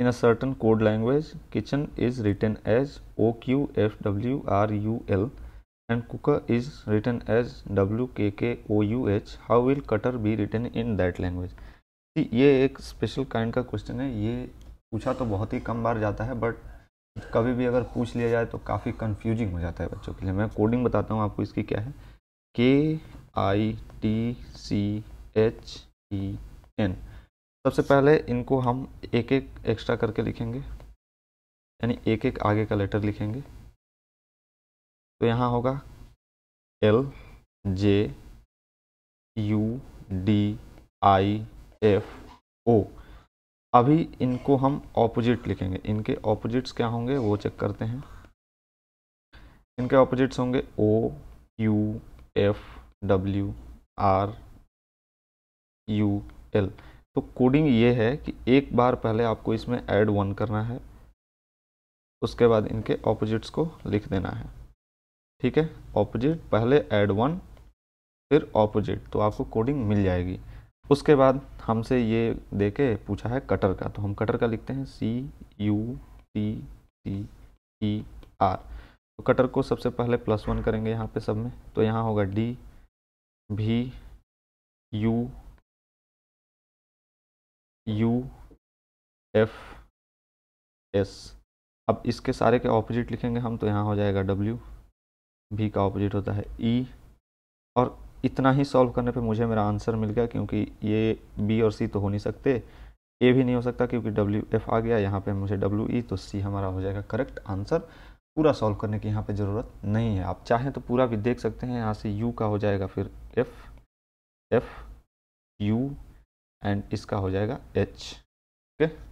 In a certain code language kitchen is written as O Q F W R U L and cooker is written as W K K O U H how will cutter be written in that language ये एक special kind का question है ये पूछा तो बहुत ही कम बार जाता है बट कभी भी अगर पूछ लिया जाए तो काफ़ी कन्फ्यूजिंग हो जाता है बच्चों के लिए मैं कोडिंग बताता हूँ आपको इसकी क्या है K I T C H E N सबसे पहले इनको हम एक एक एक्स्ट्रा करके लिखेंगे यानी एक एक आगे का लेटर लिखेंगे तो यहाँ होगा L J U D I F O अभी इनको हम ऑपोजिट लिखेंगे इनके ऑपोजिट्स क्या होंगे वो चेक करते हैं इनके ऑपोजिट्स होंगे O U F W R U L तो कोडिंग ये है कि एक बार पहले आपको इसमें ऐड वन करना है उसके बाद इनके ऑपोजिट्स को लिख देना है ठीक है ऑपोजिट पहले ऐड वन फिर ऑपोजिट तो आपको कोडिंग मिल जाएगी उसके बाद हमसे ये दे के पूछा है कटर का तो हम कटर का लिखते हैं C U T C E R तो कटर को सबसे पहले प्लस वन करेंगे यहाँ पे सब में तो यहाँ होगा डी भी यू यू एफ एस अब इसके सारे के ऑपोजिट लिखेंगे हम तो यहाँ हो जाएगा डब्ल्यू भी का ऑपोजिट होता है ई e, और इतना ही सॉल्व करने पे मुझे मेरा आंसर मिल गया क्योंकि ये बी और सी तो हो नहीं सकते ए भी नहीं हो सकता क्योंकि डब्ल्यू एफ आ गया यहाँ पे मुझे डब्ल्यू ई e, तो सी हमारा हो जाएगा करेक्ट आंसर पूरा सॉल्व करने की यहाँ पे ज़रूरत नहीं है आप चाहें तो पूरा भी देख सकते हैं यहाँ से यू का हो जाएगा फिर एफ एफ यू एंड इसका हो जाएगा एच ओके okay?